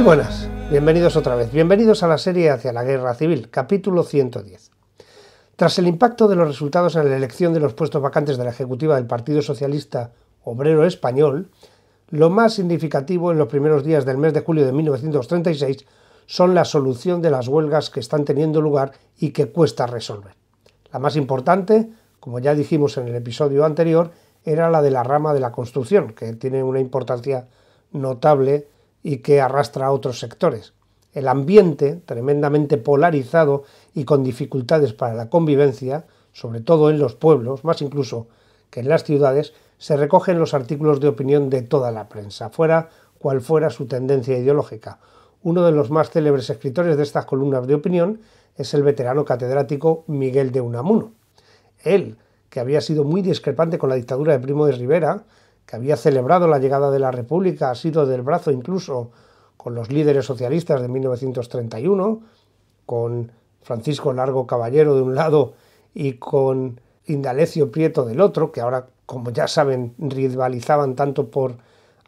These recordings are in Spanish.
Muy buenas, bienvenidos otra vez, bienvenidos a la serie Hacia la Guerra Civil, capítulo 110. Tras el impacto de los resultados en la elección de los puestos vacantes de la Ejecutiva del Partido Socialista Obrero Español, lo más significativo en los primeros días del mes de julio de 1936 son la solución de las huelgas que están teniendo lugar y que cuesta resolver. La más importante, como ya dijimos en el episodio anterior, era la de la rama de la construcción, que tiene una importancia notable y que arrastra a otros sectores. El ambiente, tremendamente polarizado y con dificultades para la convivencia, sobre todo en los pueblos, más incluso que en las ciudades, se recogen los artículos de opinión de toda la prensa, fuera cual fuera su tendencia ideológica. Uno de los más célebres escritores de estas columnas de opinión es el veterano catedrático Miguel de Unamuno. Él, que había sido muy discrepante con la dictadura de Primo de Rivera, que había celebrado la llegada de la República, ha sido del brazo incluso con los líderes socialistas de 1931, con Francisco Largo Caballero de un lado y con Indalecio Prieto del otro, que ahora, como ya saben, rivalizaban tanto por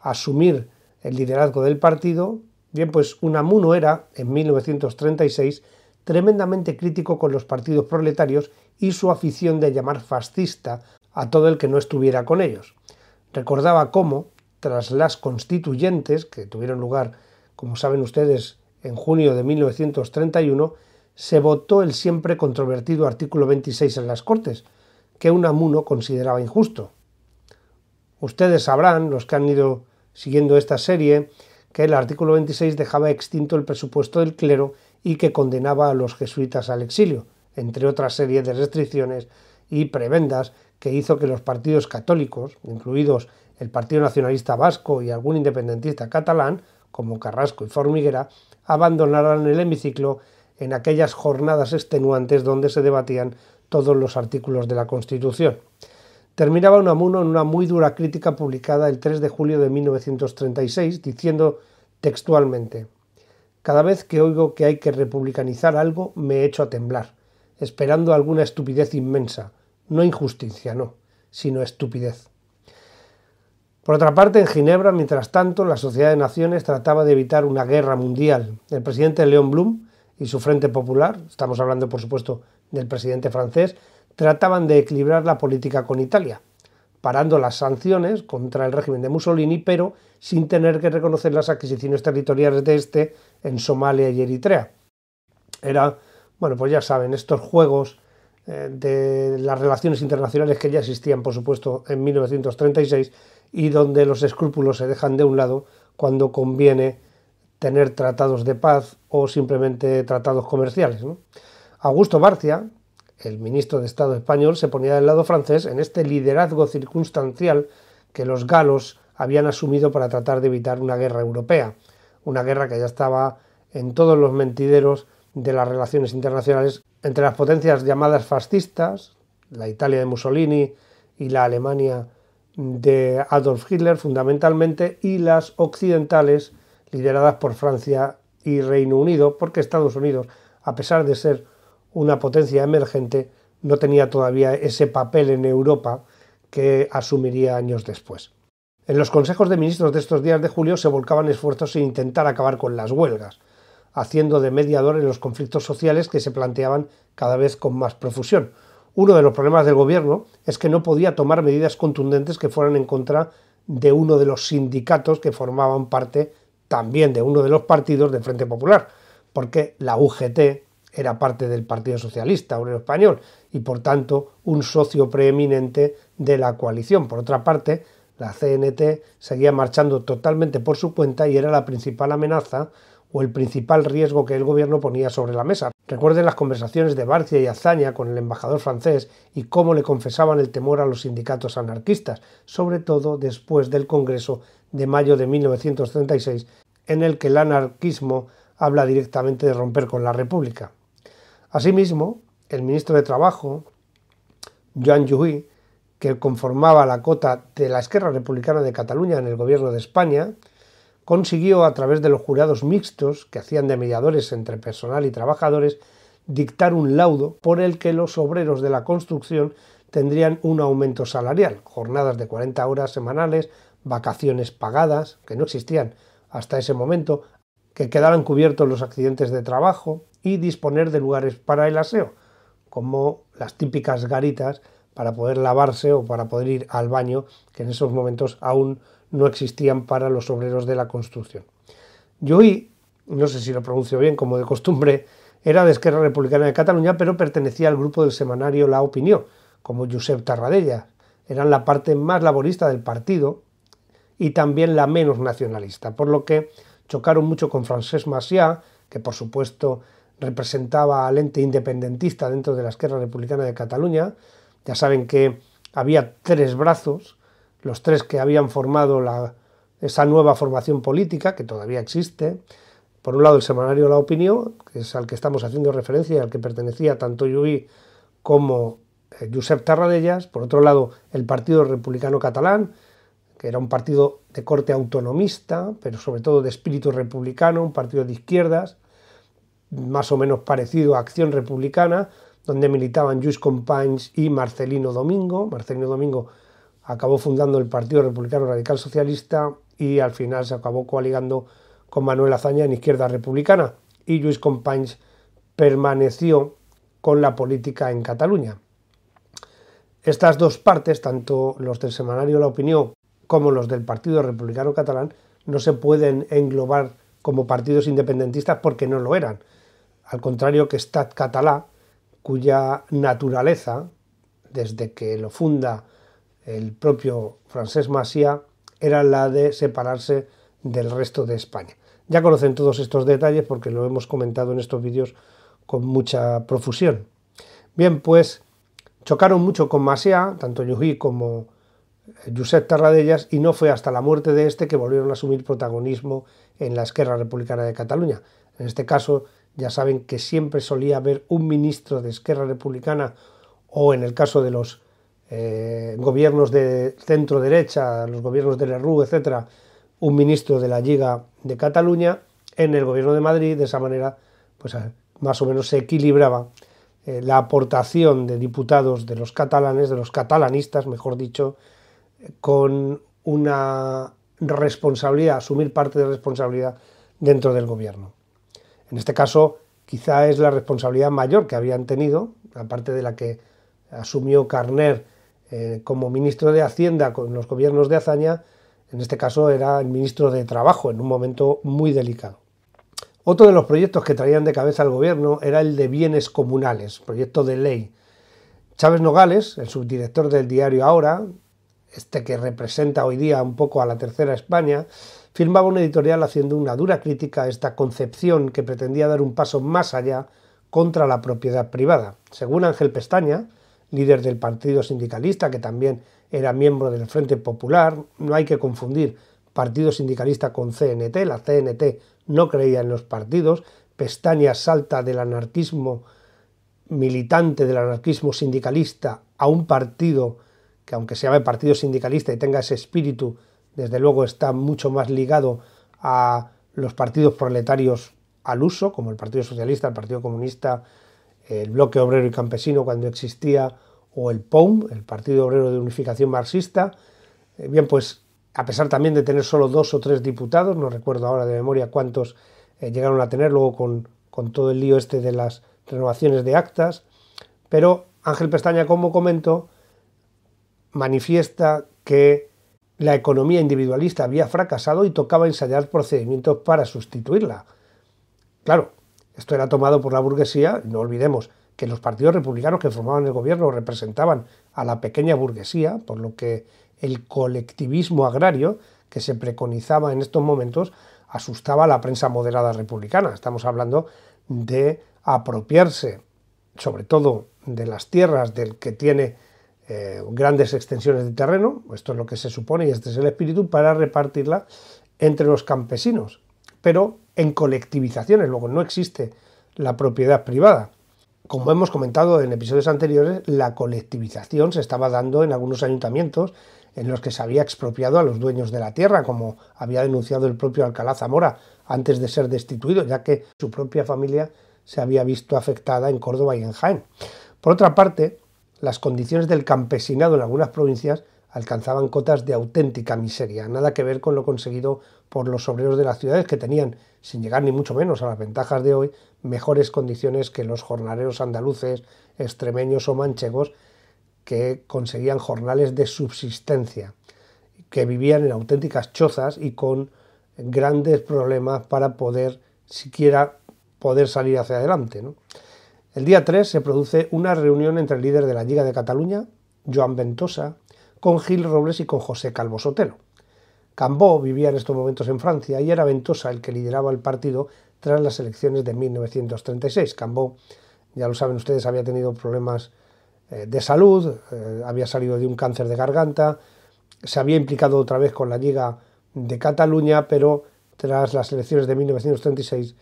asumir el liderazgo del partido, bien pues Unamuno era, en 1936, tremendamente crítico con los partidos proletarios y su afición de llamar fascista a todo el que no estuviera con ellos. Recordaba cómo, tras las constituyentes, que tuvieron lugar, como saben ustedes, en junio de 1931, se votó el siempre controvertido artículo 26 en las Cortes, que Unamuno consideraba injusto. Ustedes sabrán, los que han ido siguiendo esta serie, que el artículo 26 dejaba extinto el presupuesto del clero y que condenaba a los jesuitas al exilio, entre otras serie de restricciones y prebendas que hizo que los partidos católicos, incluidos el Partido Nacionalista Vasco y algún independentista catalán, como Carrasco y Formiguera, abandonaran el hemiciclo en aquellas jornadas extenuantes donde se debatían todos los artículos de la Constitución. Terminaba Unamuno en una muy dura crítica publicada el 3 de julio de 1936, diciendo textualmente, Cada vez que oigo que hay que republicanizar algo, me echo a temblar, esperando alguna estupidez inmensa, no injusticia, no, sino estupidez. Por otra parte, en Ginebra, mientras tanto, la Sociedad de Naciones trataba de evitar una guerra mundial. El presidente León Blum y su Frente Popular, estamos hablando por supuesto del presidente francés, trataban de equilibrar la política con Italia, parando las sanciones contra el régimen de Mussolini, pero sin tener que reconocer las adquisiciones territoriales de este en Somalia y Eritrea. Era, bueno, pues ya saben, estos juegos eh, de las relaciones internacionales que ya existían, por supuesto, en 1936 y donde los escrúpulos se dejan de un lado cuando conviene tener tratados de paz o simplemente tratados comerciales. Augusto Barcia, el ministro de Estado español, se ponía del lado francés en este liderazgo circunstancial que los galos habían asumido para tratar de evitar una guerra europea, una guerra que ya estaba en todos los mentideros de las relaciones internacionales entre las potencias llamadas fascistas, la Italia de Mussolini y la Alemania de Adolf Hitler fundamentalmente, y las occidentales, lideradas por Francia y Reino Unido, porque Estados Unidos, a pesar de ser una potencia emergente, no tenía todavía ese papel en Europa que asumiría años después. En los consejos de ministros de estos días de julio se volcaban esfuerzos en intentar acabar con las huelgas, haciendo de mediador en los conflictos sociales que se planteaban cada vez con más profusión. Uno de los problemas del gobierno es que no podía tomar medidas contundentes que fueran en contra de uno de los sindicatos que formaban parte también de uno de los partidos del Frente Popular, porque la UGT era parte del Partido Socialista Obrero Español y por tanto un socio preeminente de la coalición. Por otra parte, la CNT seguía marchando totalmente por su cuenta y era la principal amenaza o el principal riesgo que el gobierno ponía sobre la mesa. Recuerden las conversaciones de Barcia y Azaña con el embajador francés y cómo le confesaban el temor a los sindicatos anarquistas, sobre todo después del Congreso de mayo de 1936, en el que el anarquismo habla directamente de romper con la República. Asimismo, el ministro de Trabajo, Joan Llull, que conformaba la cota de la Esquerra Republicana de Cataluña en el gobierno de España, consiguió, a través de los jurados mixtos, que hacían de mediadores entre personal y trabajadores, dictar un laudo por el que los obreros de la construcción tendrían un aumento salarial, jornadas de 40 horas semanales, vacaciones pagadas, que no existían hasta ese momento, que quedaran cubiertos los accidentes de trabajo y disponer de lugares para el aseo, como las típicas garitas para poder lavarse o para poder ir al baño, que en esos momentos aún no existían para los obreros de la construcción. Lluí, no sé si lo pronuncio bien, como de costumbre, era de Esquerra Republicana de Cataluña, pero pertenecía al grupo del semanario La Opinión, como Josep Tarradella. Eran la parte más laborista del partido y también la menos nacionalista, por lo que chocaron mucho con Francesc Macià, que por supuesto representaba al ente independentista dentro de la Esquerra Republicana de Cataluña. Ya saben que había tres brazos, los tres que habían formado esa nueva formación política, que todavía existe. Por un lado, el semanario La Opinión, que es al que estamos haciendo referencia y al que pertenecía tanto Lluís como eh, Josep Tarradellas. Por otro lado, el Partido Republicano Catalán, que era un partido de corte autonomista, pero sobre todo de espíritu republicano, un partido de izquierdas, más o menos parecido a Acción Republicana, donde militaban Lluís Companys y Marcelino Domingo. Marcelino Domingo acabó fundando el Partido Republicano Radical Socialista y al final se acabó coaligando con Manuel Azaña en Izquierda Republicana y Luis Companys permaneció con la política en Cataluña. Estas dos partes, tanto los del semanario La Opinión como los del Partido Republicano Catalán, no se pueden englobar como partidos independentistas porque no lo eran. Al contrario que Estat Catalá, cuya naturaleza, desde que lo funda el propio francés Masia era la de separarse del resto de España. Ya conocen todos estos detalles porque lo hemos comentado en estos vídeos con mucha profusión. Bien, pues chocaron mucho con Masia, tanto Yugi como eh, Josep Tarradellas, y no fue hasta la muerte de este que volvieron a asumir protagonismo en la Esquerra Republicana de Cataluña. En este caso, ya saben que siempre solía haber un ministro de Esquerra Republicana o en el caso de los eh, gobiernos de centro derecha, los gobiernos de Lerroux, etcétera, un ministro de la Liga de Cataluña en el gobierno de Madrid, de esa manera, pues eh, más o menos se equilibraba eh, la aportación de diputados de los catalanes, de los catalanistas, mejor dicho, con una responsabilidad, asumir parte de responsabilidad dentro del gobierno. En este caso, quizá es la responsabilidad mayor que habían tenido, aparte de la que asumió Carner eh, como ministro de Hacienda con los gobiernos de Azaña, en este caso era el ministro de Trabajo, en un momento muy delicado. Otro de los proyectos que traían de cabeza al gobierno era el de bienes comunales, proyecto de ley. Chávez Nogales, el subdirector del diario Ahora, este que representa hoy día un poco a la tercera España, firmaba un editorial haciendo una dura crítica a esta concepción que pretendía dar un paso más allá contra la propiedad privada. Según Ángel Pestaña, líder del Partido Sindicalista, que también era miembro del Frente Popular. No hay que confundir Partido Sindicalista con CNT. La CNT no creía en los partidos. Pestaña salta del anarquismo militante, del anarquismo sindicalista, a un partido que aunque se llame Partido Sindicalista y tenga ese espíritu, desde luego está mucho más ligado a los partidos proletarios al uso, como el Partido Socialista, el Partido Comunista, el bloque obrero y campesino cuando existía, o el POUM, el Partido Obrero de Unificación Marxista. Eh, bien, pues a pesar también de tener solo dos o tres diputados, no recuerdo ahora de memoria cuántos eh, llegaron a tener, luego con, con, todo el lío este de las renovaciones de actas, pero Ángel Pestaña, como comento, manifiesta que la economía individualista había fracasado y tocaba ensayar procedimientos para sustituirla. Claro, esto era tomado por la burguesía, no olvidemos que los partidos republicanos que formaban el gobierno representaban a la pequeña burguesía, por lo que el colectivismo agrario que se preconizaba en estos momentos asustaba a la prensa moderada republicana. Estamos hablando de apropiarse, sobre todo de las tierras del que tiene eh, grandes extensiones de terreno, esto es lo que se supone y este es el espíritu, para repartirla entre los campesinos. Pero en colectivizaciones, luego no existe la propiedad privada. Como hemos comentado en episodios anteriores, la colectivización se estaba dando en algunos ayuntamientos en los que se había expropiado a los dueños de la tierra, como había denunciado el propio Alcalá Zamora antes de ser destituido, ya que su propia familia se había visto afectada en Córdoba y en Jaén. Por otra parte, las condiciones del campesinado en algunas provincias alcanzaban cotas de auténtica miseria, nada que ver con lo conseguido por los obreros de las ciudades que tenían, sin llegar ni mucho menos a las ventajas de hoy, mejores condiciones que los jornaleros andaluces, extremeños o manchegos que conseguían jornales de subsistencia, que vivían en auténticas chozas y con grandes problemas para poder siquiera poder salir hacia adelante. El día 3 se produce una reunión entre el líder de la Liga de Cataluña, Joan Ventosa, con Gil Robles y con José Calvo Sotelo. Cambó vivía en estos momentos en Francia y era Ventosa el que lideraba el partido tras las elecciones de 1936. Cambó, ya lo saben ustedes, había tenido problemas eh, de salud, eh, había salido de un cáncer de garganta, se había implicado otra vez con la Liga de Cataluña, pero tras las elecciones de 1936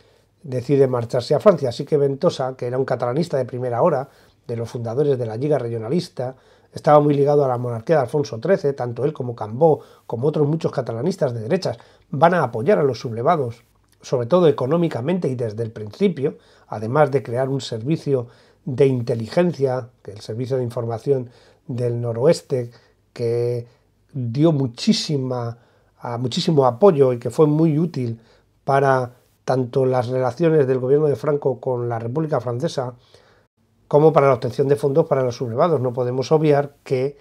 decide marcharse a Francia. Así que Ventosa, que era un catalanista de primera hora, de los fundadores de la Liga Regionalista, estaba muy ligado a la monarquía de Alfonso XIII, tanto él como Cambó, como otros muchos catalanistas de derechas, van a apoyar a los sublevados, sobre todo económicamente y desde el principio, además de crear un servicio de inteligencia, el servicio de información del noroeste, que dio muchísima, muchísimo apoyo y que fue muy útil para tanto las relaciones del gobierno de Franco con la República Francesa como para la obtención de fondos para los sublevados. No podemos obviar que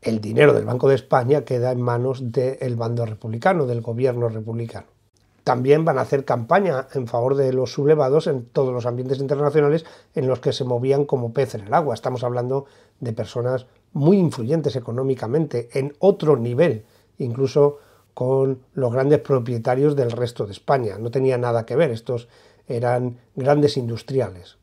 el dinero del Banco de España queda en manos del bando republicano, del gobierno republicano. También van a hacer campaña en favor de los sublevados en todos los ambientes internacionales en los que se movían como pez en el agua. Estamos hablando de personas muy influyentes económicamente, en otro nivel, incluso con los grandes propietarios del resto de España. No tenía nada que ver, estos eran grandes industriales.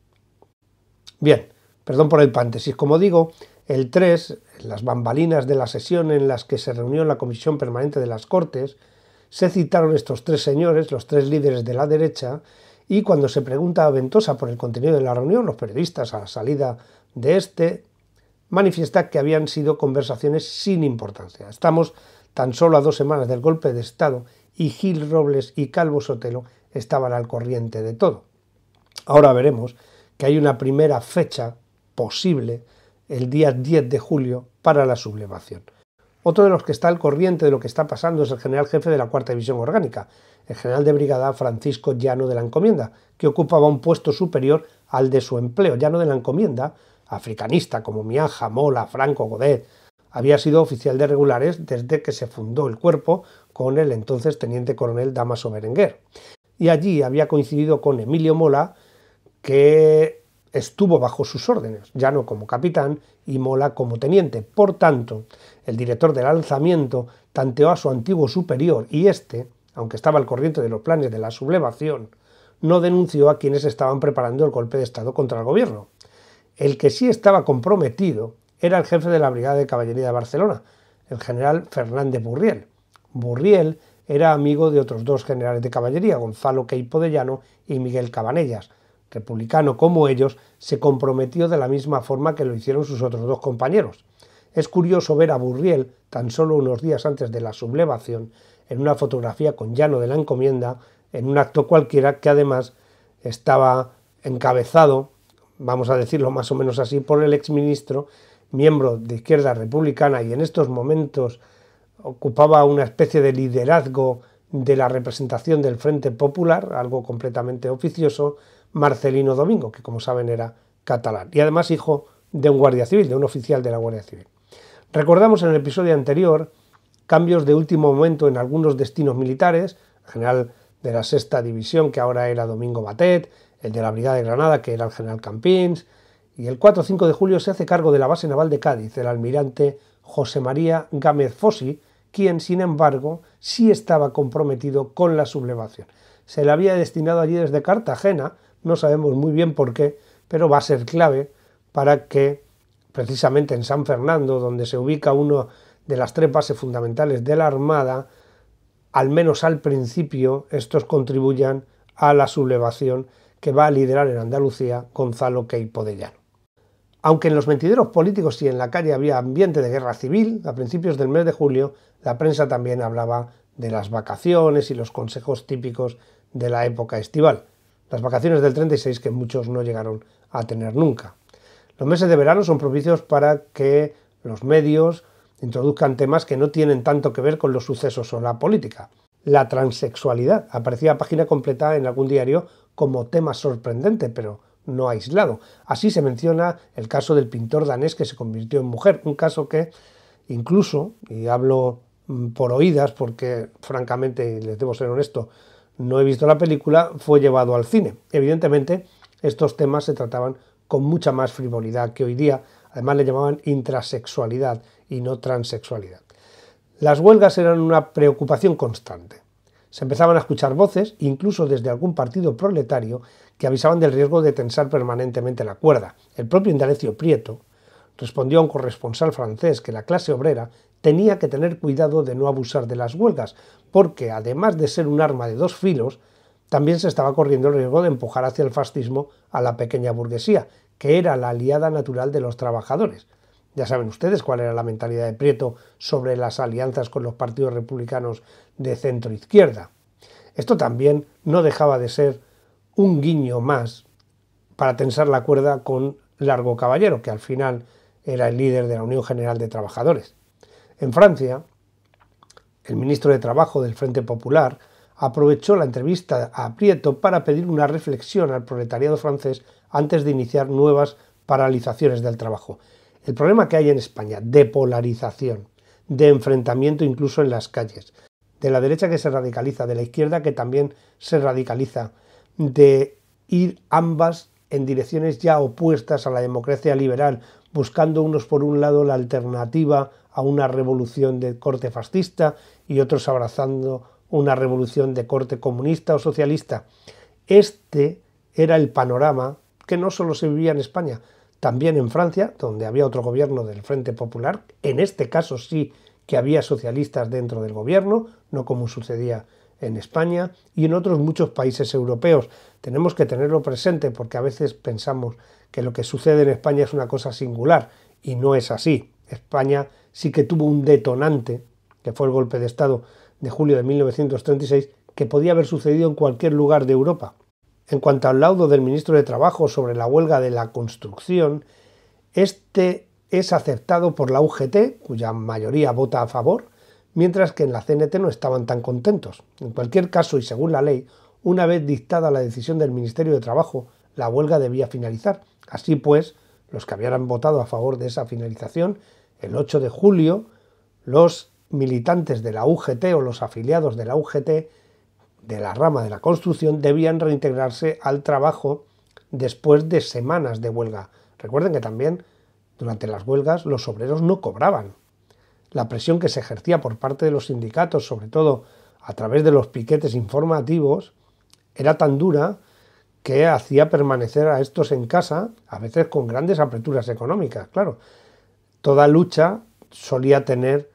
Bien, perdón por el paréntesis. Como digo, el 3, las bambalinas de la sesión en las que se reunió la Comisión Permanente de las Cortes, se citaron estos tres señores, los tres líderes de la derecha, y cuando se pregunta a Ventosa por el contenido de la reunión, los periodistas a la salida de este manifiesta que habían sido conversaciones sin importancia. Estamos tan solo a dos semanas del golpe de Estado y Gil Robles y Calvo Sotelo estaban al corriente de todo. Ahora veremos que hay una primera fecha posible, el día 10 de julio, para la sublevación. Otro de los que está al corriente de lo que está pasando es el general jefe de la Cuarta División Orgánica, el general de brigada Francisco Llano de la Encomienda, que ocupaba un puesto superior al de su empleo. Llano de la Encomienda, africanista como Miaja, Mola, Franco, Godet, había sido oficial de regulares desde que se fundó el cuerpo con el entonces teniente coronel Damaso Berenguer. Y allí había coincidido con Emilio Mola, que estuvo bajo sus órdenes, ya no como capitán y Mola como teniente. Por tanto, el director del alzamiento tanteó a su antiguo superior y éste, aunque estaba al corriente de los planes de la sublevación, no denunció a quienes estaban preparando el golpe de Estado contra el gobierno. El que sí estaba comprometido era el jefe de la Brigada de Caballería de Barcelona, el general Fernández Burriel. Burriel era amigo de otros dos generales de caballería, Gonzalo Queipo de Llano y Miguel Cabanellas, republicano como ellos, se comprometió de la misma forma que lo hicieron sus otros dos compañeros. Es curioso ver a Burriel, tan solo unos días antes de la sublevación, en una fotografía con Llano de la Encomienda, en un acto cualquiera que además estaba encabezado, vamos a decirlo más o menos así, por el exministro, miembro de izquierda republicana y en estos momentos ocupaba una especie de liderazgo de la representación del Frente Popular, algo completamente oficioso, Marcelino Domingo, que como saben era catalán, y además hijo de un guardia civil, de un oficial de la Guardia Civil. Recordamos en el episodio anterior cambios de último momento en algunos destinos militares, el general de la sexta división, que ahora era Domingo Batet, el de la Brigada de Granada, que era el general Campins, y el 4 5 de julio se hace cargo de la base naval de Cádiz el almirante José María Gámez Fossi, quien, sin embargo, sí estaba comprometido con la sublevación. Se le había destinado allí desde Cartagena, no sabemos muy bien por qué, pero va a ser clave para que precisamente en San Fernando, donde se ubica uno de las tres bases fundamentales de la Armada, al menos al principio, estos contribuyan a la sublevación que va a liderar en Andalucía Gonzalo Queipo de Llano. Aunque en los mentideros políticos y en la calle había ambiente de guerra civil, a principios del mes de julio la prensa también hablaba de las vacaciones y los consejos típicos de la época estival las vacaciones del 36 que muchos no llegaron a tener nunca. Los meses de verano son propicios para que los medios introduzcan temas que no tienen tanto que ver con los sucesos o la política. La transexualidad aparecía a página completa en algún diario como tema sorprendente, pero no aislado. Así se menciona el caso del pintor danés que se convirtió en mujer, un caso que incluso, y hablo mm, por oídas porque francamente, les debo ser honesto, no he visto la película, fue llevado al cine. Evidentemente, estos temas se trataban con mucha más frivolidad que hoy día. Además, le llamaban intrasexualidad y no transexualidad. Las huelgas eran una preocupación constante. Se empezaban a escuchar voces, incluso desde algún partido proletario, que avisaban del riesgo de tensar permanentemente la cuerda. El propio Indalecio Prieto respondió a un corresponsal francés que la clase obrera tenía que tener cuidado de no abusar de las huelgas, porque además de ser un arma de dos filos, también se estaba corriendo el riesgo de empujar hacia el fascismo a la pequeña burguesía, que era la aliada natural de los trabajadores. Ya saben ustedes cuál era la mentalidad de Prieto sobre las alianzas con los partidos republicanos de centro izquierda. Esto también no dejaba de ser un guiño más para tensar la cuerda con Largo Caballero, que al final era el líder de la Unión General de Trabajadores. En Francia, el ministro de Trabajo del Frente Popular aprovechó la entrevista a Prieto para pedir una reflexión al proletariado francés antes de iniciar nuevas paralizaciones del trabajo. El problema que hay en España de polarización, de enfrentamiento incluso en las calles, de la derecha que se radicaliza, de la izquierda que también se radicaliza, de ir ambas en direcciones ya opuestas a la democracia liberal, buscando unos por un lado la alternativa a una revolución de corte fascista y otros abrazando una revolución de corte comunista o socialista. Este era el panorama que no solo se vivía en España, también en Francia, donde había otro gobierno del Frente Popular, en este caso sí que había socialistas dentro del gobierno, no como sucedía en España y en otros muchos países europeos. Tenemos que tenerlo presente porque a veces pensamos que lo que sucede en España es una cosa singular y no es así. España sí que tuvo un detonante, que fue el golpe de Estado de julio de 1936, que podía haber sucedido en cualquier lugar de Europa. En cuanto al laudo del ministro de Trabajo sobre la huelga de la construcción, este es aceptado por la UGT, cuya mayoría vota a favor, mientras que en la CNT no estaban tan contentos. En cualquier caso, y según la ley, una vez dictada la decisión del Ministerio de Trabajo, la huelga debía finalizar. Así pues, los que habían votado a favor de esa finalización, el 8 de julio, los militantes de la UGT o los afiliados de la UGT de la rama de la construcción debían reintegrarse al trabajo después de semanas de huelga. Recuerden que también durante las huelgas los obreros no cobraban. La presión que se ejercía por parte de los sindicatos, sobre todo a través de los piquetes informativos, era tan dura que hacía permanecer a estos en casa, a veces con grandes aperturas económicas, claro. Toda lucha solía tener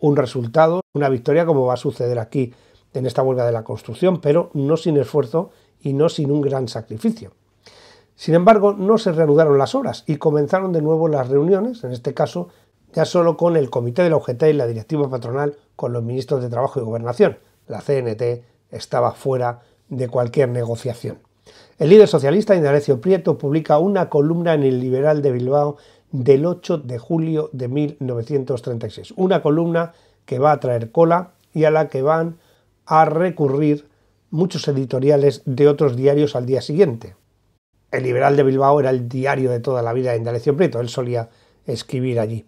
un resultado, una victoria, como va a suceder aquí en esta huelga de la construcción, pero no sin esfuerzo y no sin un gran sacrificio. Sin embargo, no se reanudaron las horas y comenzaron de nuevo las reuniones, en este caso ya solo con el comité de la UGT y la directiva patronal con los ministros de Trabajo y Gobernación. La CNT estaba fuera de cualquier negociación. El líder socialista Indalecio Prieto publica una columna en el Liberal de Bilbao del 8 de julio de 1936. Una columna que va a traer cola y a la que van a recurrir muchos editoriales de otros diarios al día siguiente. El Liberal de Bilbao era el diario de toda la vida de Indalecio Prieto, él solía escribir allí.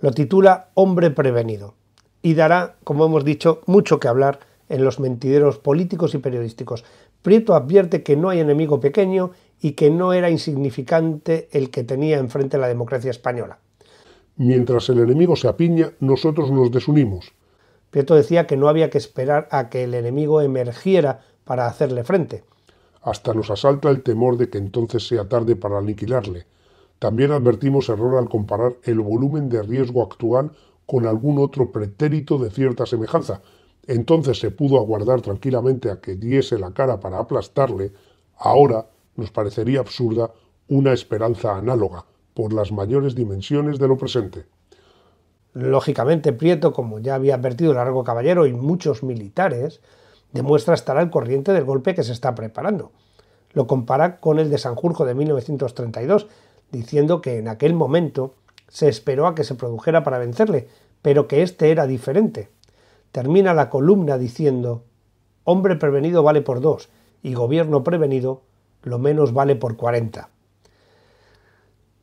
Lo titula Hombre Prevenido y dará, como hemos dicho, mucho que hablar en los mentideros políticos y periodísticos, Prieto advierte que no hay enemigo pequeño y que no era insignificante el que tenía enfrente la democracia española. Mientras el enemigo se apiña, nosotros nos desunimos. Prieto decía que no había que esperar a que el enemigo emergiera para hacerle frente. Hasta nos asalta el temor de que entonces sea tarde para aniquilarle. También advertimos error al comparar el volumen de riesgo actual con algún otro pretérito de cierta semejanza, entonces se pudo aguardar tranquilamente a que diese la cara para aplastarle, ahora nos parecería absurda una esperanza análoga por las mayores dimensiones de lo presente. Lógicamente, Prieto, como ya había advertido Largo Caballero y muchos militares, demuestra estar al corriente del golpe que se está preparando. Lo compara con el de Sanjurjo de 1932, diciendo que en aquel momento se esperó a que se produjera para vencerle, pero que este era diferente termina la columna diciendo, hombre prevenido vale por dos y gobierno prevenido lo menos vale por 40.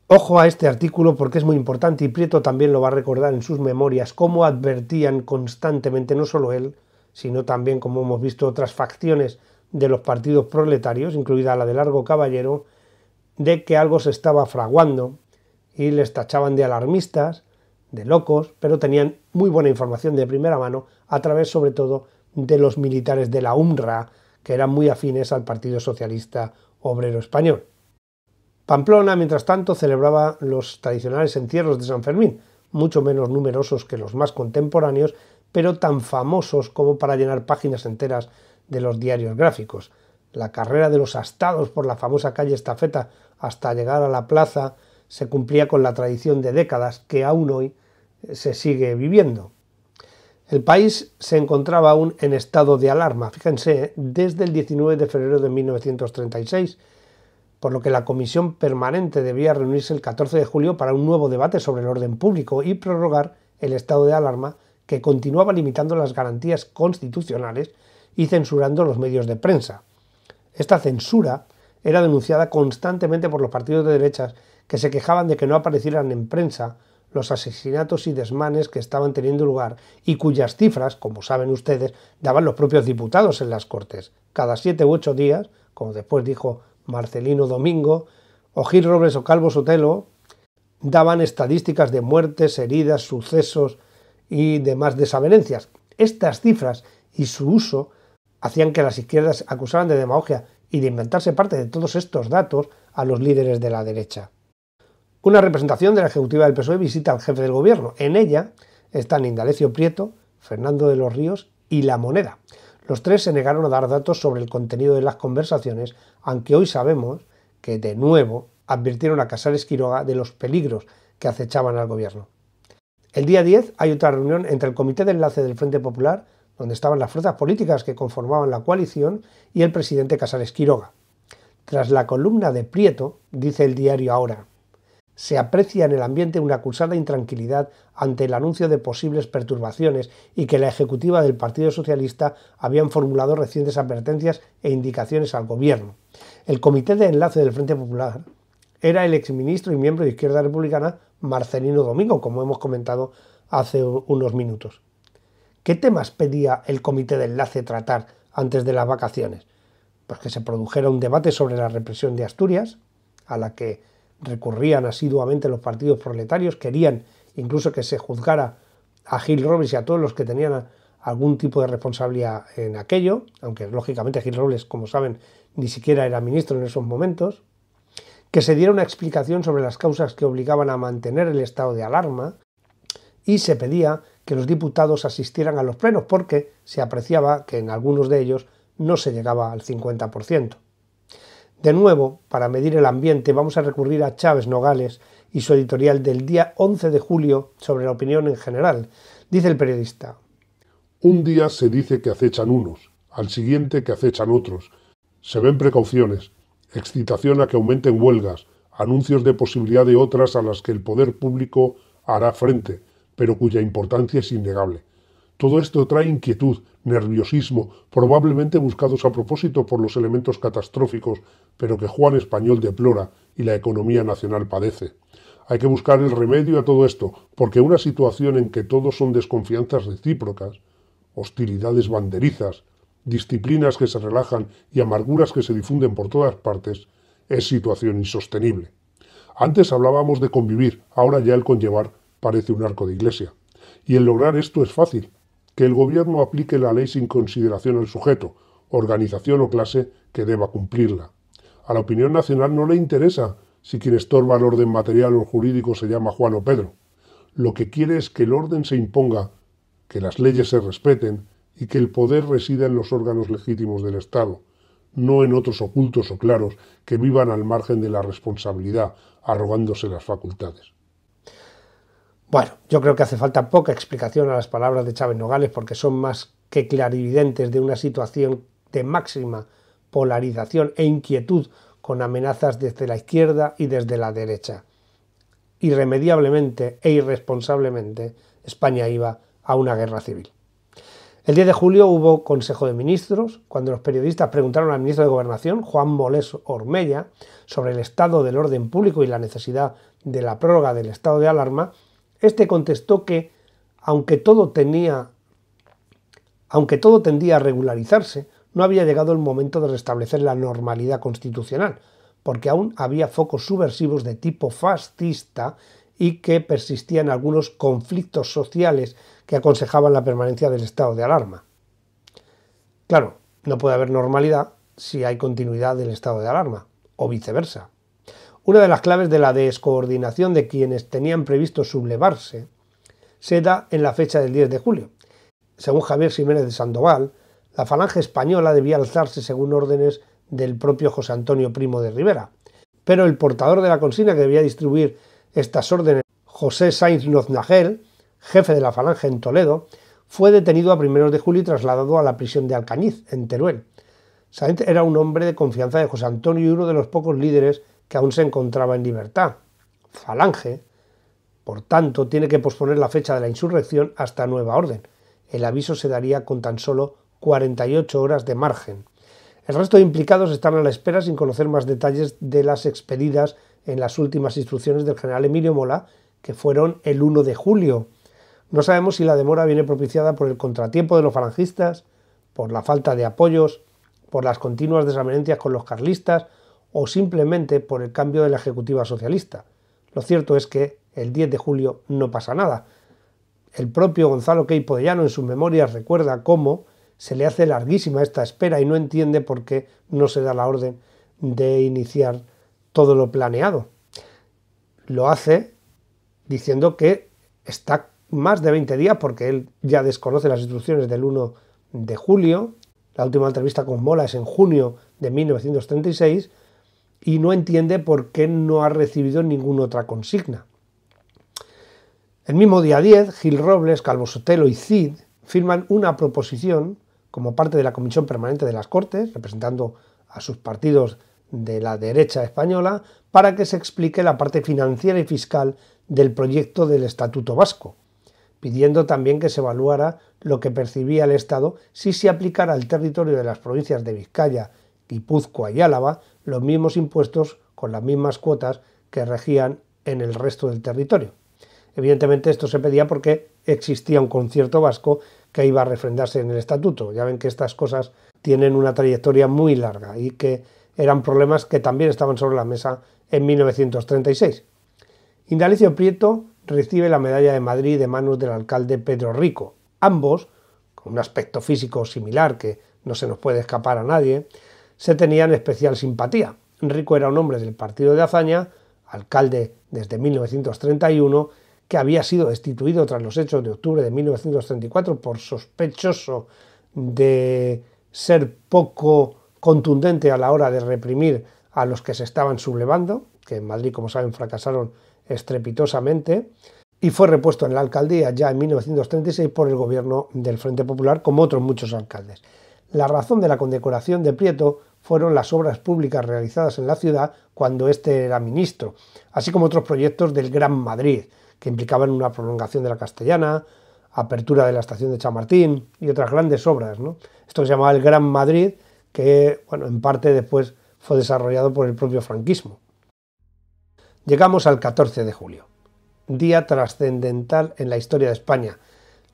Ojo a este artículo porque es muy importante y Prieto también lo va a recordar en sus memorias, cómo advertían constantemente no solo él, sino también, como hemos visto, otras facciones de los partidos proletarios, incluida la de Largo Caballero, de que algo se estaba fraguando y les tachaban de alarmistas de locos, pero tenían muy buena información de primera mano a través sobre todo de los militares de la UMRA, que eran muy afines al Partido Socialista Obrero Español. Pamplona, mientras tanto, celebraba los tradicionales entierros de San Fermín, mucho menos numerosos que los más contemporáneos, pero tan famosos como para llenar páginas enteras de los diarios gráficos. La carrera de los astados por la famosa calle Estafeta hasta llegar a la plaza se cumplía con la tradición de décadas que aún hoy eh, se sigue viviendo. El país se encontraba aún en estado de alarma, fíjense, eh, desde el 19 de febrero de 1936, por lo que la comisión permanente debía reunirse el 14 de julio para un nuevo debate sobre el orden público y prorrogar el estado de alarma que continuaba limitando las garantías constitucionales y censurando los medios de prensa. Esta censura era denunciada constantemente por los partidos de derechas que se quejaban de que no aparecieran en prensa los asesinatos y desmanes que estaban teniendo lugar y cuyas cifras, como saben ustedes, daban los propios diputados en las Cortes. Cada siete u ocho días, como después dijo Marcelino Domingo, o Gil Robles o Calvo Sotelo, daban estadísticas de muertes, heridas, sucesos y demás desavenencias. Estas cifras y su uso hacían que las izquierdas acusaran de demagogia y de inventarse parte de todos estos datos a los líderes de la derecha. Una representación de la ejecutiva del PSOE visita al jefe del gobierno. En ella están Indalecio Prieto, Fernando de los Ríos y La Moneda. Los tres se negaron a dar datos sobre el contenido de las conversaciones, aunque hoy sabemos que de nuevo advirtieron a Casares Quiroga de los peligros que acechaban al gobierno. El día 10 hay otra reunión entre el Comité de Enlace del Frente Popular, donde estaban las fuerzas políticas que conformaban la coalición, y el presidente Casares Quiroga. Tras la columna de Prieto, dice el diario Ahora, se aprecia en el ambiente una acusada intranquilidad ante el anuncio de posibles perturbaciones y que la ejecutiva del Partido Socialista habían formulado recientes advertencias e indicaciones al gobierno. El comité de enlace del Frente Popular era el exministro y miembro de Izquierda Republicana Marcelino Domingo, como hemos comentado hace unos minutos. ¿Qué temas pedía el comité de enlace tratar antes de las vacaciones? Pues que se produjera un debate sobre la represión de Asturias, a la que recurrían asiduamente los partidos proletarios, querían incluso que se juzgara a Gil Robles y a todos los que tenían algún tipo de responsabilidad en aquello, aunque lógicamente Gil Robles, como saben, ni siquiera era ministro en esos momentos, que se diera una explicación sobre las causas que obligaban a mantener el estado de alarma y se pedía que los diputados asistieran a los plenos porque se apreciaba que en algunos de ellos no se llegaba al 50%. De nuevo, para medir el ambiente, vamos a recurrir a Chávez Nogales y su editorial del día 11 de julio sobre la opinión en general. Dice el periodista. Un día se dice que acechan unos, al siguiente que acechan otros. Se ven precauciones, excitación a que aumenten huelgas, anuncios de posibilidad de otras a las que el poder público hará frente, pero cuya importancia es innegable. Todo esto trae inquietud, nerviosismo, probablemente buscados a propósito por los elementos catastróficos, pero que Juan Español deplora y la economía nacional padece. Hay que buscar el remedio a todo esto, porque una situación en que todos son desconfianzas recíprocas, hostilidades banderizas, disciplinas que se relajan y amarguras que se difunden por todas partes, es situación insostenible. Antes hablábamos de convivir, ahora ya el conllevar parece un arco de iglesia. Y el lograr esto es fácil, que el gobierno aplique la ley sin consideración al sujeto, organización o clase que deba cumplirla. A la opinión nacional no le interesa si quien estorba el orden material o jurídico se llama Juan o Pedro. Lo que quiere es que el orden se imponga, que las leyes se respeten y que el poder resida en los órganos legítimos del Estado, no en otros ocultos o claros que vivan al margen de la responsabilidad, arrogándose las facultades. Bueno, yo creo que hace falta poca explicación a las palabras de Chávez Nogales porque son más que clarividentes de una situación de máxima polarización e inquietud con amenazas desde la izquierda y desde la derecha. Irremediablemente e irresponsablemente, España iba a una guerra civil. El 10 de julio hubo Consejo de Ministros, cuando los periodistas preguntaron al ministro de Gobernación, Juan Molés Ormella, sobre el estado del orden público y la necesidad de la prórroga del estado de alarma, este contestó que, aunque todo tenía aunque todo tendía a regularizarse, no había llegado el momento de restablecer la normalidad constitucional, porque aún había focos subversivos de tipo fascista y que persistían algunos conflictos sociales que aconsejaban la permanencia del estado de alarma. Claro, no puede haber normalidad si hay continuidad del estado de alarma, o viceversa. Una de las claves de la descoordinación de quienes tenían previsto sublevarse se da en la fecha del 10 de julio. Según Javier Jiménez de Sandoval, la falange española debía alzarse según órdenes del propio José Antonio Primo de Rivera, pero el portador de la consigna que debía distribuir estas órdenes, José Sainz Loznagel, jefe de la falange en Toledo, fue detenido a primeros de julio y trasladado a la prisión de Alcañiz, en Teruel. Sainz era un hombre de confianza de José Antonio y uno de los pocos líderes que aún se encontraba en libertad. Falange, por tanto, tiene que posponer la fecha de la insurrección hasta nueva orden. El aviso se daría con tan solo 48 horas de margen. El resto de implicados están a la espera sin conocer más detalles de las expedidas en las últimas instrucciones del general Emilio Mola, que fueron el 1 de julio. No sabemos si la demora viene propiciada por el contratiempo de los falangistas, por la falta de apoyos, por las continuas desavenencias con los carlistas o simplemente por el cambio de la Ejecutiva Socialista. Lo cierto es que el 10 de julio no pasa nada. El propio Gonzalo Queipo de en sus memorias recuerda cómo se le hace larguísima esta espera y no entiende por qué no se da la orden de iniciar todo lo planeado. Lo hace diciendo que está más de 20 días porque él ya desconoce las instrucciones del 1 de julio. La última entrevista con Mola es en junio de 1936 y no entiende por qué no ha recibido ninguna otra consigna. El mismo día 10, Gil Robles, Calvo Sotelo y Cid firman una proposición como parte de la Comisión Permanente de las Cortes, representando a sus partidos de la derecha española, para que se explique la parte financiera y fiscal del proyecto del Estatuto Vasco, pidiendo también que se evaluara lo que percibía el Estado si se aplicara al territorio de las provincias de Vizcaya Guipúzcoa y Álava los mismos impuestos con las mismas cuotas que regían en el resto del territorio. Evidentemente esto se pedía porque existía un concierto vasco que iba a refrendarse en el estatuto. Ya ven que estas cosas tienen una trayectoria muy larga y que eran problemas que también estaban sobre la mesa en 1936. Indalecio Prieto recibe la medalla de Madrid de manos del alcalde Pedro Rico. Ambos, con un aspecto físico similar que no se nos puede escapar a nadie, se tenían especial simpatía. Enrico era un hombre del partido de hazaña, alcalde desde 1931, que había sido destituido tras los hechos de octubre de 1934 por sospechoso de ser poco contundente a la hora de reprimir a los que se estaban sublevando, que en Madrid, como saben, fracasaron estrepitosamente, y fue repuesto en la alcaldía ya en 1936 por el gobierno del Frente Popular, como otros muchos alcaldes. La razón de la condecoración de Prieto fueron las obras públicas realizadas en la ciudad cuando éste era ministro, así como otros proyectos del Gran Madrid, que implicaban una prolongación de la Castellana, apertura de la estación de Chamartín y otras grandes obras. ¿no? Esto se llamaba el Gran Madrid, que bueno, en parte después fue desarrollado por el propio franquismo. Llegamos al 14 de julio, día trascendental en la historia de España,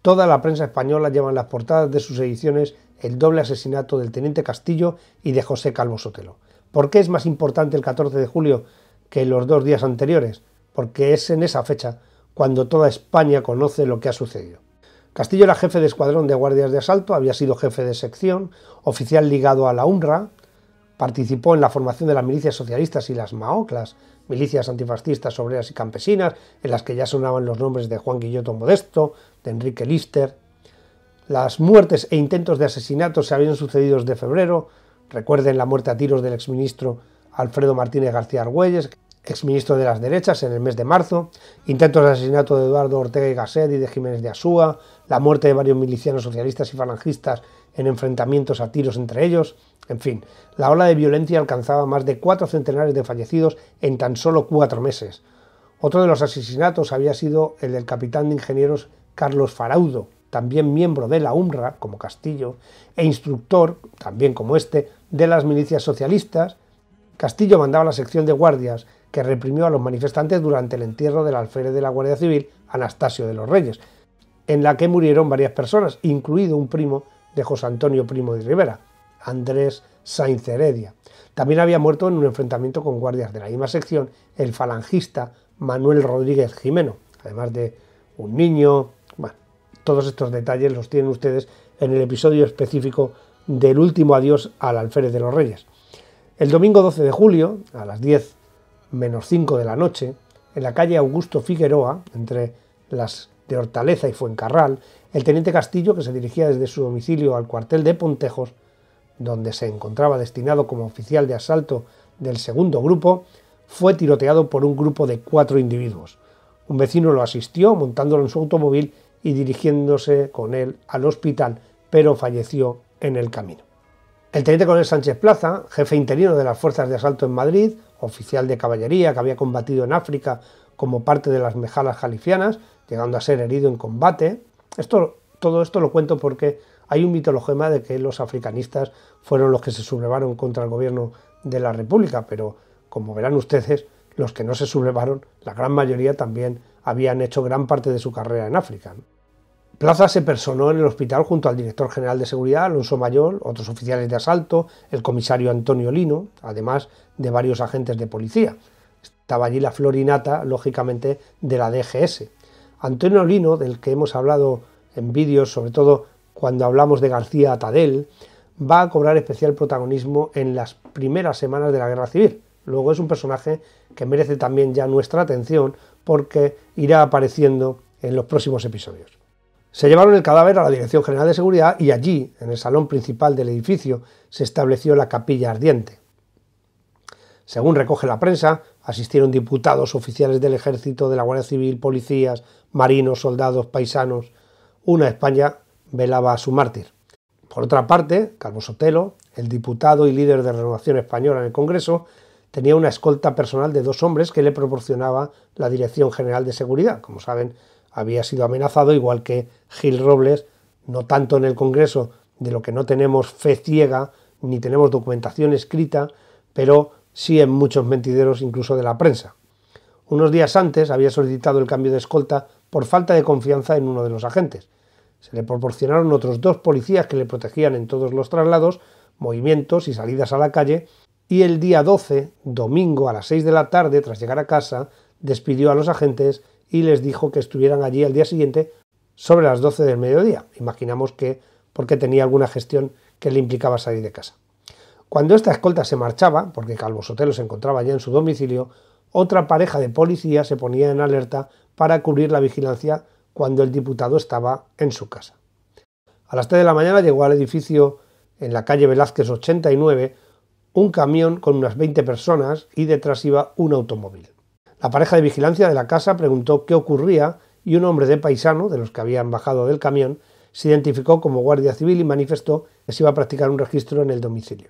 Toda la prensa española lleva en las portadas de sus ediciones el doble asesinato del teniente Castillo y de José Calvo Sotelo. ¿Por qué es más importante el 14 de julio que los dos días anteriores? Porque es en esa fecha cuando toda España conoce lo que ha sucedido. Castillo era jefe de escuadrón de guardias de asalto, había sido jefe de sección, oficial ligado a la UNRWA, Participó en la formación de las milicias socialistas y las maoclas, milicias antifascistas, obreras y campesinas, en las que ya sonaban los nombres de Juan Guilloto Modesto, de Enrique Lister. Las muertes e intentos de asesinatos se habían sucedido desde febrero. Recuerden la muerte a tiros del exministro Alfredo Martínez García Argüelles, exministro de las derechas en el mes de marzo, intentos de asesinato de Eduardo Ortega y Gasset y de Jiménez de Asúa, la muerte de varios milicianos socialistas y falangistas en enfrentamientos a tiros entre ellos, en fin, la ola de violencia alcanzaba más de cuatro centenares de fallecidos en tan solo cuatro meses. Otro de los asesinatos había sido el del capitán de ingenieros Carlos Faraudo, también miembro de la UMRA, como Castillo, e instructor, también como este, de las milicias socialistas. Castillo mandaba la sección de guardias que reprimió a los manifestantes durante el entierro del alférez de la Guardia Civil, Anastasio de los Reyes, en la que murieron varias personas, incluido un primo de José Antonio Primo de Rivera, Andrés Sainz Heredia. También había muerto en un enfrentamiento con guardias de la misma sección el falangista Manuel Rodríguez Jimeno, además de un niño. Bueno, todos estos detalles los tienen ustedes en el episodio específico del último adiós al alférez de los reyes. El domingo 12 de julio, a las 10 menos 5 de la noche, en la calle Augusto Figueroa, entre las de Hortaleza y Fuencarral, el teniente Castillo, que se dirigía desde su domicilio al cuartel de Pontejos, donde se encontraba destinado como oficial de asalto del segundo grupo, fue tiroteado por un grupo de cuatro individuos. Un vecino lo asistió montándolo en su automóvil y dirigiéndose con él al hospital, pero falleció en el camino. El teniente coronel Sánchez Plaza, jefe interino de las fuerzas de asalto en Madrid, oficial de caballería que había combatido en África como parte de las mejalas jalifianas, llegando a ser herido en combate, todo esto lo cuento porque hay un mitologema de que los africanistas fueron los que se sublevaron contra el gobierno de la República, pero como verán ustedes, los que no se sublevaron, la gran mayoría también habían hecho gran parte de su carrera en África. Plaza se personó en el hospital junto al director general de seguridad, Alonso Mayor, otros oficiales de asalto, el comisario Antonio Lino, además de varios agentes de policía. Estaba allí la florinata, lógicamente, de la DGS, Antonio Lino, del que hemos hablado en vídeos, sobre todo cuando hablamos de García Tadel, va a cobrar especial protagonismo en las primeras semanas de la Guerra Civil. Luego es un personaje que merece también ya nuestra atención porque irá apareciendo en los próximos episodios. Se llevaron el cadáver a la Dirección General de Seguridad y allí, en el salón principal del edificio, se estableció la capilla ardiente. Según recoge la prensa, Asistieron diputados, oficiales del ejército, de la Guardia Civil, policías, marinos, soldados, paisanos. Una España velaba a su mártir. Por otra parte, Carlos Sotelo, el diputado y líder de Renovación Española en el Congreso, tenía una escolta personal de dos hombres que le proporcionaba la Dirección General de Seguridad. Como saben, había sido amenazado, igual que Gil Robles, no tanto en el Congreso, de lo que no tenemos fe ciega, ni tenemos documentación escrita, pero sí en muchos mentideros incluso de la prensa. Unos días antes había solicitado el cambio de escolta por falta de confianza en uno de los agentes. Se le proporcionaron otros dos policías que le protegían en todos los traslados, movimientos y salidas a la calle, y el día 12, domingo a las 6 de la tarde, tras llegar a casa, despidió a los agentes y les dijo que estuvieran allí al día siguiente sobre las 12 del mediodía. Imaginamos que porque tenía alguna gestión que le implicaba salir de casa. Cuando esta escolta se marchaba, porque Calvo Sotelo se encontraba ya en su domicilio, otra pareja de policía se ponía en alerta para cubrir la vigilancia cuando el diputado estaba en su casa. A las 3 de la mañana llegó al edificio en la calle Velázquez 89 un camión con unas 20 personas y detrás iba un automóvil. La pareja de vigilancia de la casa preguntó qué ocurría y un hombre de paisano, de los que habían bajado del camión, se identificó como guardia civil y manifestó que se iba a practicar un registro en el domicilio.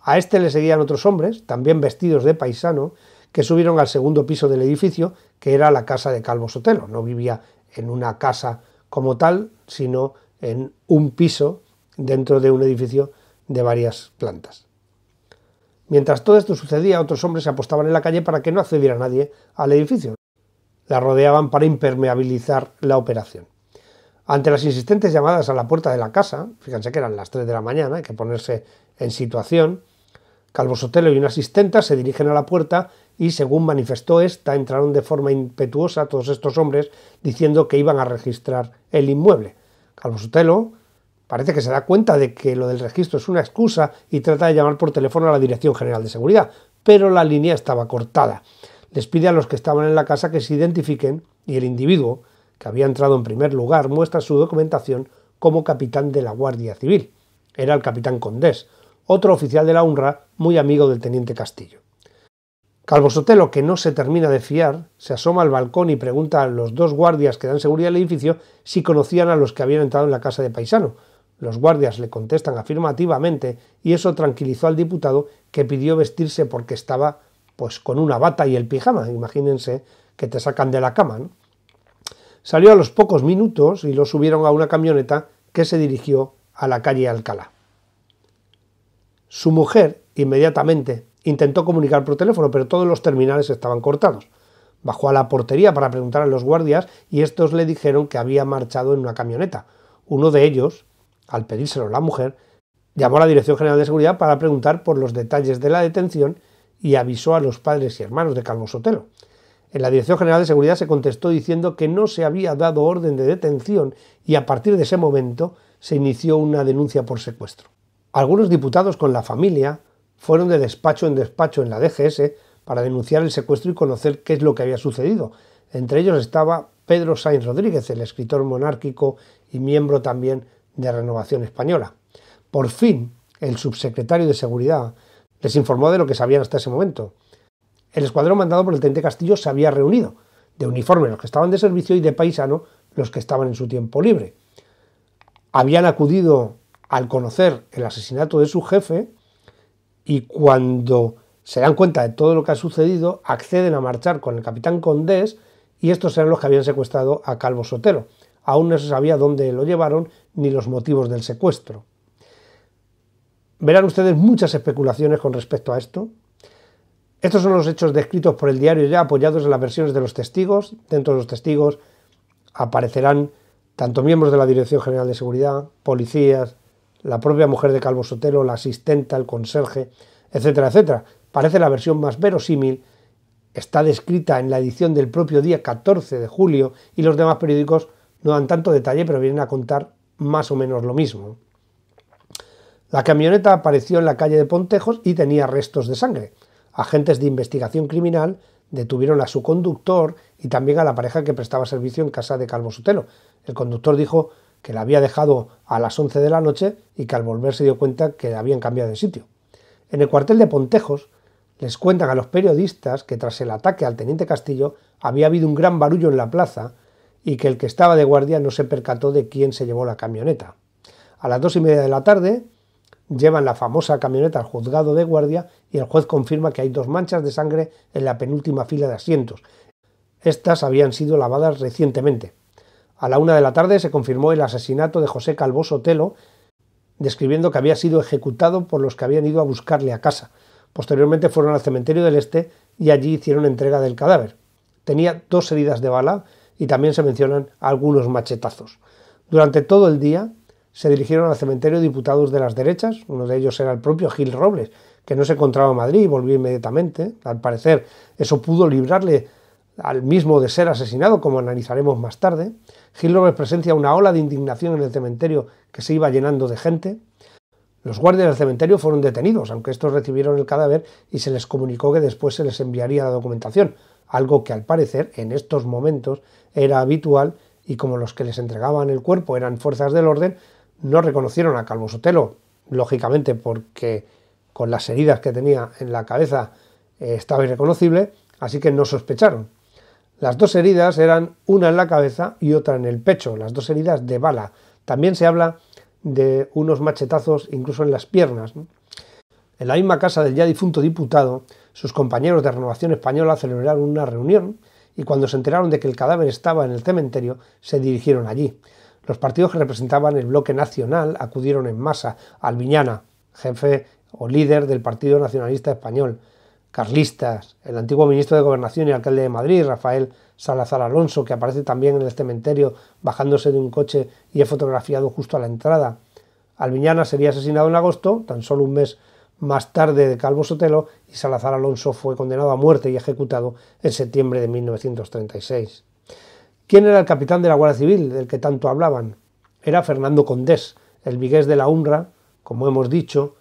A este le seguían otros hombres, también vestidos de paisano, que subieron al segundo piso del edificio, que era la casa de Calvo Sotelo. No vivía en una casa como tal, sino en un piso dentro de un edificio de varias plantas. Mientras todo esto sucedía, otros hombres se apostaban en la calle para que no accediera nadie al edificio. La rodeaban para impermeabilizar la operación. Ante las insistentes llamadas a la puerta de la casa, fíjense que eran las 3 de la mañana, hay que ponerse en situación, Calvo Sotelo y una asistenta se dirigen a la puerta y, según manifestó esta, entraron de forma impetuosa todos estos hombres diciendo que iban a registrar el inmueble. Calvo Sotelo parece que se da cuenta de que lo del registro es una excusa y trata de llamar por teléfono a la Dirección General de Seguridad, pero la línea estaba cortada. Les pide a los que estaban en la casa que se identifiquen y el individuo, que había entrado en primer lugar, muestra su documentación como capitán de la Guardia Civil. Era el capitán Condés, otro oficial de la UNRWA muy amigo del teniente Castillo. Calvo Sotelo, que no se termina de fiar, se asoma al balcón y pregunta a los dos guardias que dan seguridad al edificio si conocían a los que habían entrado en la casa de Paisano. Los guardias le contestan afirmativamente y eso tranquilizó al diputado que pidió vestirse porque estaba pues con una bata y el pijama, imagínense que te sacan de la cama. Salió a los pocos minutos y lo subieron a una camioneta que se dirigió a la calle Alcalá. Su mujer inmediatamente. Intentó comunicar por teléfono, pero todos los terminales estaban cortados. Bajó a la portería para preguntar a los guardias y estos le dijeron que había marchado en una camioneta. Uno de ellos, al pedírselo la mujer, llamó a la Dirección General de Seguridad para preguntar por los detalles de la detención y avisó a los padres y hermanos de Carlos Sotelo. En la Dirección General de Seguridad se contestó diciendo que no se había dado orden de detención y a partir de ese momento se inició una denuncia por secuestro. Algunos diputados con la familia fueron de despacho en despacho en la DGS para denunciar el secuestro y conocer qué es lo que había sucedido. Entre ellos estaba Pedro Sainz Rodríguez, el escritor monárquico y miembro también de Renovación Española. Por fin, el subsecretario de Seguridad les informó de lo que sabían hasta ese momento. El escuadrón mandado por el teniente Castillo se había reunido, de uniforme los que estaban de servicio y de paisano los que estaban en su tiempo libre. Habían acudido al conocer el asesinato de su jefe y cuando se dan cuenta de todo lo que ha sucedido, acceden a marchar con el capitán Condés y estos eran los que habían secuestrado a Calvo Sotero. Aún no se sabía dónde lo llevaron ni los motivos del secuestro. Verán ustedes muchas especulaciones con respecto a esto. Estos son los hechos descritos por el diario ya apoyados en las versiones de los testigos. Dentro de los testigos aparecerán tanto miembros de la Dirección General de Seguridad, policías, la propia mujer de Calvo Sotelo, la asistenta, el conserje, etcétera, etcétera. Parece la versión más verosímil, está descrita en la edición del propio día 14 de julio y los demás periódicos no dan tanto detalle, pero vienen a contar más o menos lo mismo. La camioneta apareció en la calle de Pontejos y tenía restos de sangre. Agentes de investigación criminal detuvieron a su conductor y también a la pareja que prestaba servicio en casa de Calvo Sotelo. El conductor dijo que la había dejado a las 11 de la noche y que al volver se dio cuenta que la habían cambiado de sitio. En el cuartel de Pontejos les cuentan a los periodistas que tras el ataque al teniente Castillo había habido un gran barullo en la plaza y que el que estaba de guardia no se percató de quién se llevó la camioneta. A las dos y media de la tarde llevan la famosa camioneta al juzgado de guardia y el juez confirma que hay dos manchas de sangre en la penúltima fila de asientos. Estas habían sido lavadas recientemente. A la una de la tarde se confirmó el asesinato de José Calvoso Telo, describiendo que había sido ejecutado por los que habían ido a buscarle a casa. Posteriormente fueron al cementerio del Este y allí hicieron entrega del cadáver. Tenía dos heridas de bala y también se mencionan algunos machetazos. Durante todo el día se dirigieron al cementerio diputados de las derechas, uno de ellos era el propio Gil Robles, que no se encontraba en Madrid y volvió inmediatamente. Al parecer eso pudo librarle al mismo de ser asesinado, como analizaremos más tarde. Hitler presencia una ola de indignación en el cementerio que se iba llenando de gente. Los guardias del cementerio fueron detenidos, aunque estos recibieron el cadáver y se les comunicó que después se les enviaría la documentación, algo que al parecer en estos momentos era habitual y como los que les entregaban el cuerpo eran fuerzas del orden, no reconocieron a Calvo Sotelo, lógicamente porque con las heridas que tenía en la cabeza eh, estaba irreconocible, así que no sospecharon. Las dos heridas eran una en la cabeza y otra en el pecho, las dos heridas de bala. También se habla de unos machetazos incluso en las piernas. En la misma casa del ya difunto diputado, sus compañeros de Renovación Española celebraron una reunión y cuando se enteraron de que el cadáver estaba en el cementerio, se dirigieron allí. Los partidos que representaban el bloque nacional acudieron en masa. al Viñana, jefe o líder del Partido Nacionalista Español, carlistas, el antiguo ministro de Gobernación y alcalde de Madrid, Rafael Salazar Alonso, que aparece también en el cementerio bajándose de un coche y es fotografiado justo a la entrada. Alviñana sería asesinado en agosto, tan solo un mes más tarde de Calvo Sotelo, y Salazar Alonso fue condenado a muerte y ejecutado en septiembre de 1936. ¿Quién era el capitán de la Guardia Civil del que tanto hablaban? Era Fernando Condés, el vigués de la UNRWA, como hemos dicho,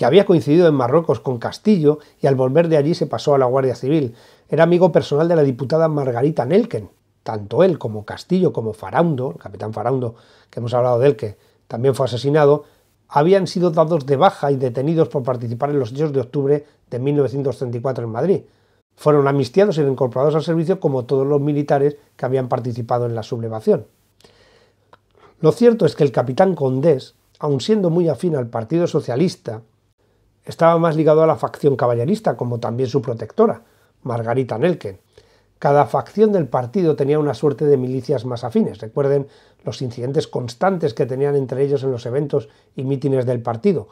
que había coincidido en Marruecos con Castillo y al volver de allí se pasó a la Guardia Civil. Era amigo personal de la diputada Margarita Nelken. Tanto él como Castillo, como Faraundo, el capitán Faraundo, que hemos hablado de él, que también fue asesinado, habían sido dados de baja y detenidos por participar en los hechos de octubre de 1934 en Madrid. Fueron amnistiados y reincorporados al servicio como todos los militares que habían participado en la sublevación. Lo cierto es que el capitán Condés, aun siendo muy afín al Partido Socialista, estaba más ligado a la facción caballerista, como también su protectora, Margarita Nelken. Cada facción del partido tenía una suerte de milicias más afines. Recuerden los incidentes constantes que tenían entre ellos en los eventos y mítines del partido.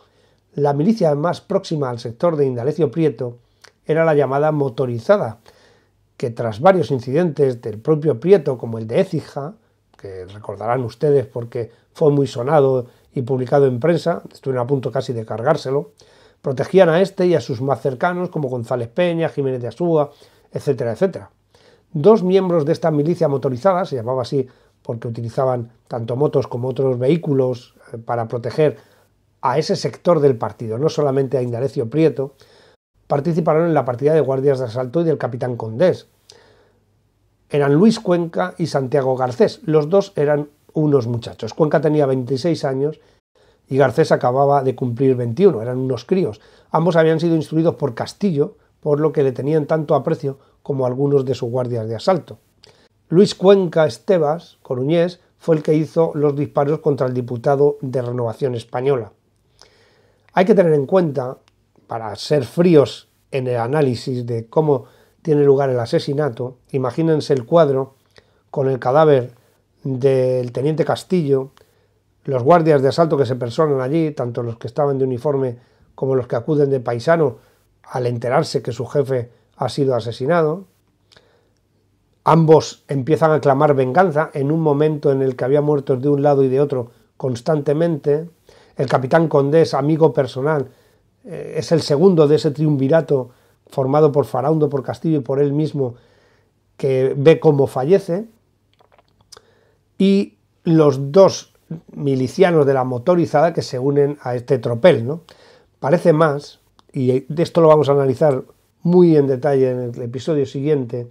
La milicia más próxima al sector de Indalecio Prieto era la llamada motorizada, que tras varios incidentes del propio Prieto, como el de Écija, que recordarán ustedes porque fue muy sonado y publicado en prensa, estuvieron a punto casi de cargárselo, Protegían a este y a sus más cercanos como González Peña, Jiménez de Asúa, etcétera, etcétera. Dos miembros de esta milicia motorizada, se llamaba así porque utilizaban tanto motos como otros vehículos eh, para proteger a ese sector del partido, no solamente a Indalecio Prieto, participaron en la partida de guardias de asalto y del capitán Condés. Eran Luis Cuenca y Santiago Garcés. Los dos eran unos muchachos. Cuenca tenía 26 años y Garcés acababa de cumplir 21, eran unos críos. Ambos habían sido instruidos por Castillo, por lo que le tenían tanto aprecio como algunos de sus guardias de asalto. Luis Cuenca Estebas, coruñés, fue el que hizo los disparos contra el diputado de Renovación Española. Hay que tener en cuenta, para ser fríos en el análisis de cómo tiene lugar el asesinato, imagínense el cuadro con el cadáver del teniente Castillo, los guardias de asalto que se personan allí, tanto los que estaban de uniforme como los que acuden de paisano al enterarse que su jefe ha sido asesinado. Ambos empiezan a clamar venganza en un momento en el que había muertos de un lado y de otro constantemente. El capitán Condés, amigo personal, eh, es el segundo de ese triunvirato formado por Faraundo, por Castillo y por él mismo, que ve cómo fallece. Y los dos milicianos de la motorizada que se unen a este tropel, ¿no? Parece más, y de esto lo vamos a analizar muy en detalle en el episodio siguiente,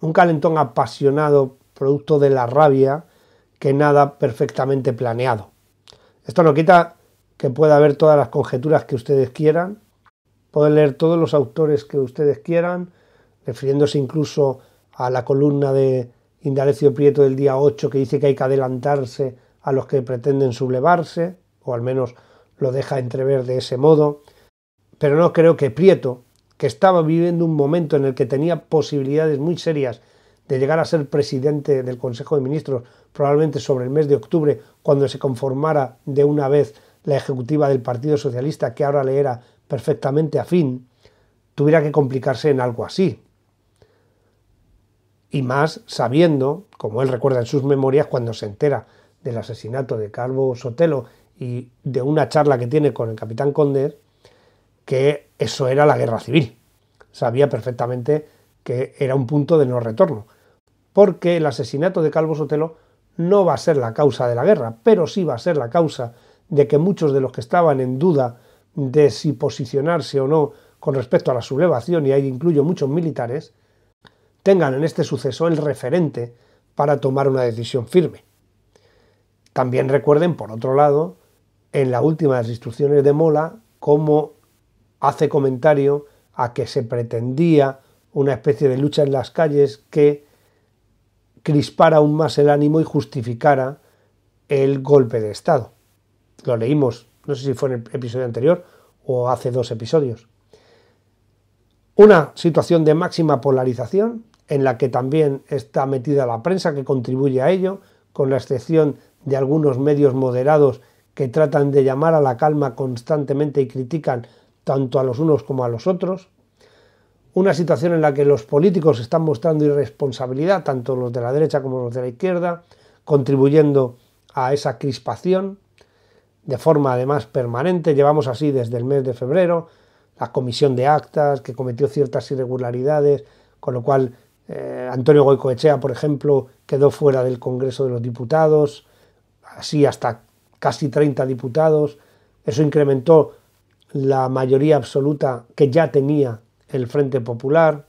un calentón apasionado producto de la rabia que nada perfectamente planeado. Esto no quita que pueda haber todas las conjeturas que ustedes quieran, pueden leer todos los autores que ustedes quieran, refiriéndose incluso a la columna de Indalecio Prieto del día 8 que dice que hay que adelantarse a los que pretenden sublevarse, o al menos lo deja entrever de ese modo, pero no creo que Prieto, que estaba viviendo un momento en el que tenía posibilidades muy serias de llegar a ser presidente del Consejo de Ministros, probablemente sobre el mes de octubre, cuando se conformara de una vez la ejecutiva del Partido Socialista, que ahora le era perfectamente afín, tuviera que complicarse en algo así. Y más sabiendo, como él recuerda en sus memorias, cuando se entera del asesinato de Calvo Sotelo y de una charla que tiene con el capitán Conde, que eso era la guerra civil. Sabía perfectamente que era un punto de no retorno, porque el asesinato de Calvo Sotelo no va a ser la causa de la guerra, pero sí va a ser la causa de que muchos de los que estaban en duda de si posicionarse o no con respecto a la sublevación, y ahí incluyo muchos militares, tengan en este suceso el referente para tomar una decisión firme. También recuerden, por otro lado, en la última de las instrucciones de Mola, cómo hace comentario a que se pretendía una especie de lucha en las calles que crispara aún más el ánimo y justificara el golpe de Estado. Lo leímos, no sé si fue en el episodio anterior o hace dos episodios. Una situación de máxima polarización en la que también está metida la prensa que contribuye a ello, con la excepción de algunos medios moderados que tratan de llamar a la calma constantemente y critican tanto a los unos como a los otros, una situación en la que los políticos están mostrando irresponsabilidad, tanto los de la derecha como los de la izquierda, contribuyendo a esa crispación de forma además permanente. Llevamos así desde el mes de febrero, la comisión de actas que cometió ciertas irregularidades, con lo cual eh, Antonio Goicoechea, por ejemplo, quedó fuera del Congreso de los Diputados, así hasta casi 30 diputados. Eso incrementó la mayoría absoluta que ya tenía el Frente Popular.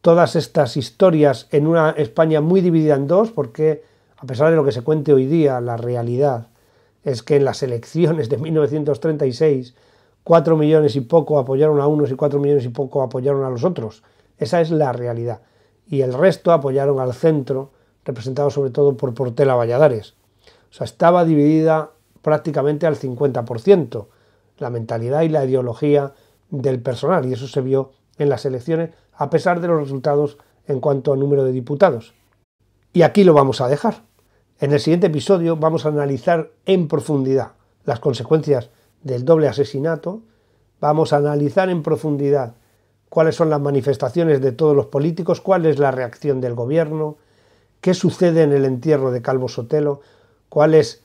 Todas estas historias en una España muy dividida en dos, porque a pesar de lo que se cuente hoy día, la realidad es que en las elecciones de 1936, cuatro millones y poco apoyaron a unos y cuatro millones y poco apoyaron a los otros. Esa es la realidad. Y el resto apoyaron al centro, representado sobre todo por Portela Valladares estaba dividida prácticamente al 50%, la mentalidad y la ideología del personal, y eso se vio en las elecciones, a pesar de los resultados en cuanto a número de diputados. Y aquí lo vamos a dejar. En el siguiente episodio vamos a analizar en profundidad las consecuencias del doble asesinato, vamos a analizar en profundidad cuáles son las manifestaciones de todos los políticos, cuál es la reacción del gobierno, qué sucede en el entierro de Calvo Sotelo, cuál es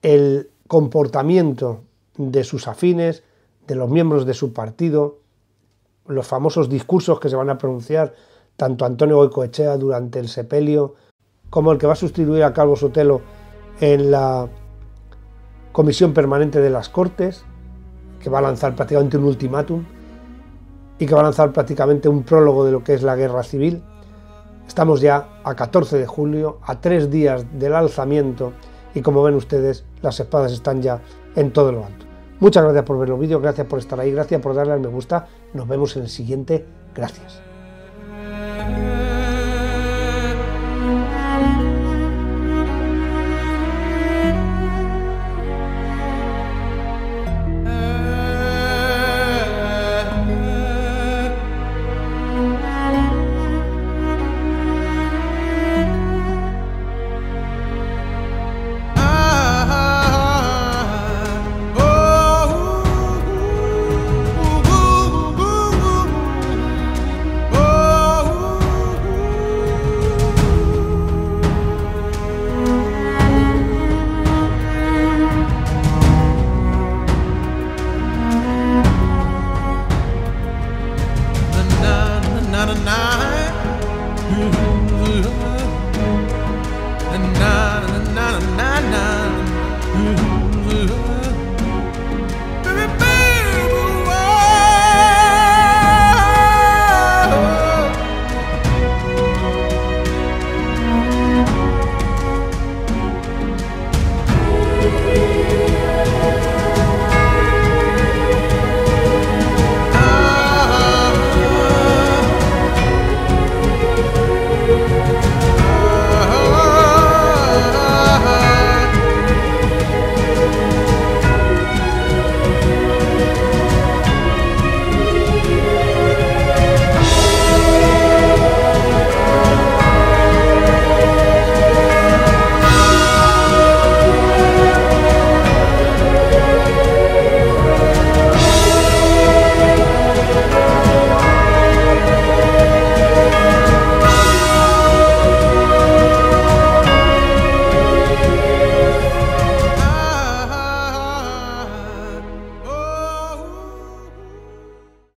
el comportamiento de sus afines, de los miembros de su partido, los famosos discursos que se van a pronunciar tanto Antonio Goicoechea durante el sepelio como el que va a sustituir a Calvo Sotelo en la Comisión Permanente de las Cortes, que va a lanzar prácticamente un ultimátum y que va a lanzar prácticamente un prólogo de lo que es la guerra civil. Estamos ya a 14 de julio, a tres días del alzamiento y como ven ustedes, las espadas están ya en todo lo alto. Muchas gracias por ver los vídeos, gracias por estar ahí, gracias por darle al me gusta. Nos vemos en el siguiente. Gracias.